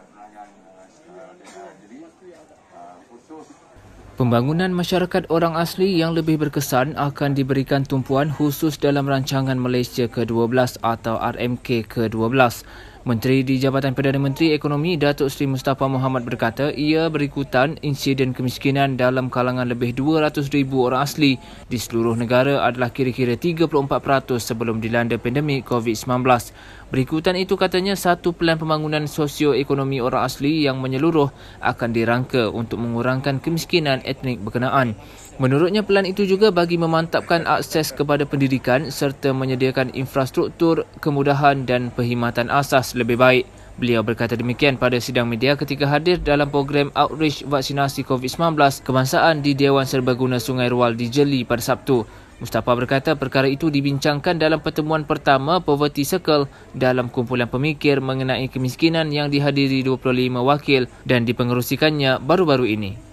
Eh, eh, Pembangunan masyarakat orang asli yang lebih berkesan akan diberikan tumpuan khusus dalam rancangan Malaysia ke-12 atau RMK ke-12. Menteri di Jabatan Perdana Menteri Ekonomi Datuk Seri Mustafa Muhammad berkata ia berikutan insiden kemiskinan dalam kalangan lebih 200,000 orang asli di seluruh negara adalah kira-kira 34% sebelum dilanda pandemik COVID-19. Berikutan itu katanya satu pelan pembangunan sosioekonomi orang asli yang menyeluruh akan dirangka untuk mengurangkan kemiskinan etnik berkenaan. Menurutnya pelan itu juga bagi memantapkan akses kepada pendidikan serta menyediakan infrastruktur, kemudahan dan perkhidmatan asas lebih baik. Beliau berkata demikian pada sidang media ketika hadir dalam program outreach vaksinasi COVID-19 kebangsaan di Dewan Serbaguna Sungai Rual di Jeli pada Sabtu. Mustafa berkata perkara itu dibincangkan dalam pertemuan pertama Poverty Circle dalam kumpulan pemikir mengenai kemiskinan yang dihadiri 25 wakil dan dipengerusikannya baru-baru ini.